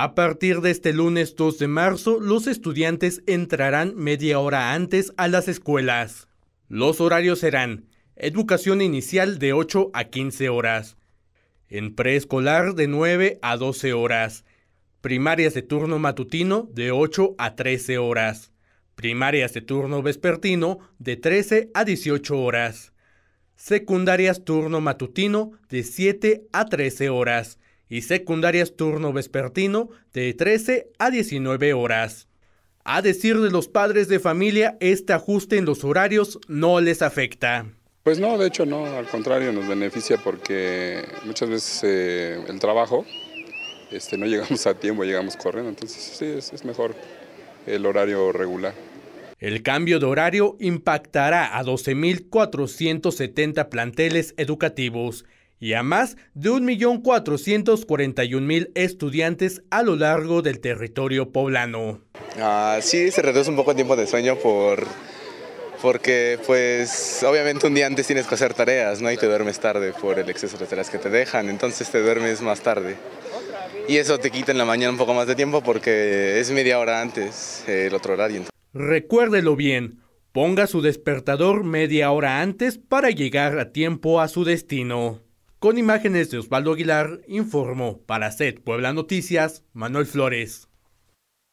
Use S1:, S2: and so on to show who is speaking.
S1: A partir de este lunes 2 de marzo, los estudiantes entrarán media hora antes a las escuelas. Los horarios serán educación inicial de 8 a 15 horas, en preescolar de 9 a 12 horas, primarias de turno matutino de 8 a 13 horas, primarias de turno vespertino de 13 a 18 horas, secundarias turno matutino de 7 a 13 horas, y secundarias turno vespertino de 13 a 19 horas. A decir de los padres de familia, este ajuste en los horarios no les afecta.
S2: Pues no, de hecho no, al contrario, nos beneficia porque muchas veces eh, el trabajo este, no llegamos a tiempo, llegamos corriendo, entonces sí, es mejor el horario regular.
S1: El cambio de horario impactará a 12.470 planteles educativos y a más de 1.441.000 estudiantes a lo largo del territorio poblano.
S3: Ah, sí, se reduce un poco el tiempo de sueño por, porque pues obviamente un día antes tienes que hacer tareas, ¿no? Y te duermes tarde por el exceso de tareas que te dejan, entonces te duermes más tarde. Y eso te quita en la mañana un poco más de tiempo porque es media hora antes eh, el otro horario.
S1: Recuérdelo bien, ponga su despertador media hora antes para llegar a tiempo a su destino. Con imágenes de Osvaldo Aguilar, informó para SET Puebla Noticias, Manuel Flores.